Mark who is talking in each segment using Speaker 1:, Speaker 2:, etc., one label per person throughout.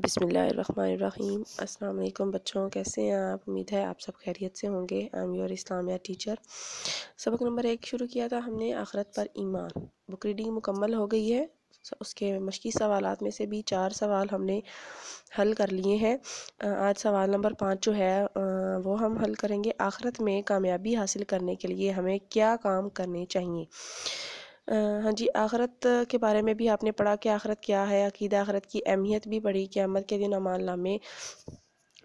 Speaker 1: बिसमीम् अस्सलाम बच्चों कैसे हैं आप उम्मीद है आप सब खैरियत से होंगे आई एम योर इस्लामिया टीचर सबक नंबर एक शुरू किया था हमने आखरत पर ईमान बुक रीडिंग मुकम्मल हो गई है उसके मशकी सवाल में से भी चार सवाल हमने हल कर लिए हैं आज सवाल नंबर पाँच जो है वो हम हल करेंगे आखरत में कामयाबी हासिल करने के लिए हमें क्या काम करने चाहिए हाँ जी आखरत के बारे में भी आपने पढ़ा कि आखरत क्या है अकीदा आखरत की अहमियत भी पढ़ी क़्यामत के दिन अमान नामे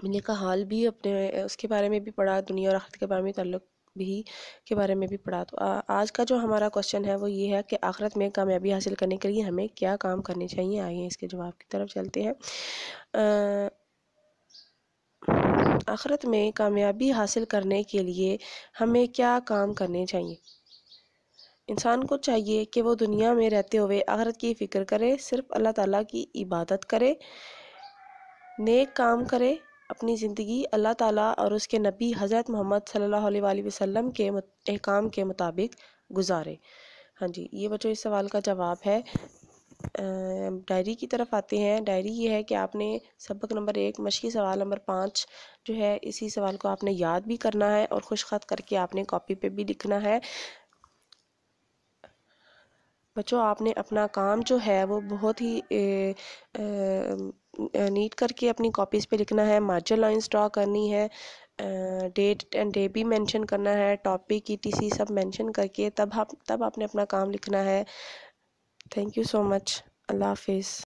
Speaker 1: मिलने का हाल भी अपने उसके बारे में भी पढ़ा दुनिया और आखरत के बारे में तल्लुक़ भी के बारे में भी पढ़ा तो आ, आज का जो हमारा क्वेश्चन है वो ये है कि आख़रत में कामयाबी हासिल करने के लिए हमें क्या काम करने चाहिए आइए इसके जवाब की तरफ चलते हैं आखरत में कामयाबी हासिल करने के लिए हमें क्या काम करने चाहिए इंसान को चाहिए कि वो दुनिया में रहते हुए आखरत की फ़िक्र करे सिर्फ अल्लाह ताला की इबादत करे नेक काम करे अपनी ज़िंदगी अल्लाह ताला और उसके नबी हज़रत मोहम्मद सल्लल्लाहु अलैहि वसल्लम के अहकाम के मुताबिक गुजारे हाँ जी ये बच्चों इस सवाल का जवाब है डायरी की तरफ आते हैं डायरी ये है कि आपने सबक नंबर एक मशक़ी सवाल नंबर पाँच जो है इसी सवाल को आपने याद भी करना है और ख़त करके आपने कॉपी पे भी लिखना है बच्चों आपने अपना काम जो है वो बहुत ही ए, ए, नीट करके अपनी कॉपीज़ पे लिखना है मार्जर लाइन्स ड्रा करनी है डेट एंड डे भी मेंशन करना है टॉपिक ई टी सब मेंशन करके तब आप तब आपने अपना काम लिखना है थैंक यू सो मच अल्लाह हाफिज़